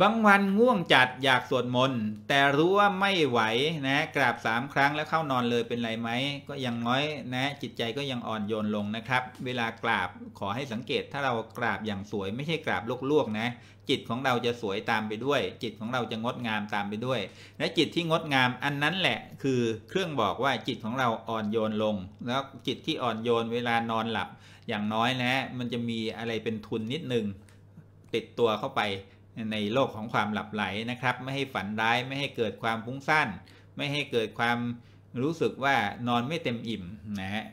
บางวันง่วงจัดอยากสวดมนต์แต่รู้ว่าไม่ไหวนะกราบสามครั้งแล้วเข้านอนเลยเป็นไรไหมก็ยังน้อยนะ จิตใจก็ยังอ่อนโยนลงนะครับ เวลากราบขอให้สังเกตถ้าเรากราบอย่างสวย ไม่ใช่กราบลวกๆ นะ จิตของเราจะสวยตามไปด้วย จิตของเราจะงดงามตามไปด้วย และจิตที่งดงามอันนั้นแหละ คือเครื่องบอกว่าจิตของเราอ่อนโยนลง แล้วจิตที่อ่อนโยน เวลานอนหลับ อย่างน้อยนะ มันจะมีอะไรเป็นทุนนิดนึงติดตัวเข้าไปในโลกของความหลับไหลนะครับ ไม่ให้ฝันร้ายไม่ให้เกิดความฟุ้งซ่านไม่ให้เกิดความรู้สึกว่านอนไม่เต็มอิ่มนะฮะ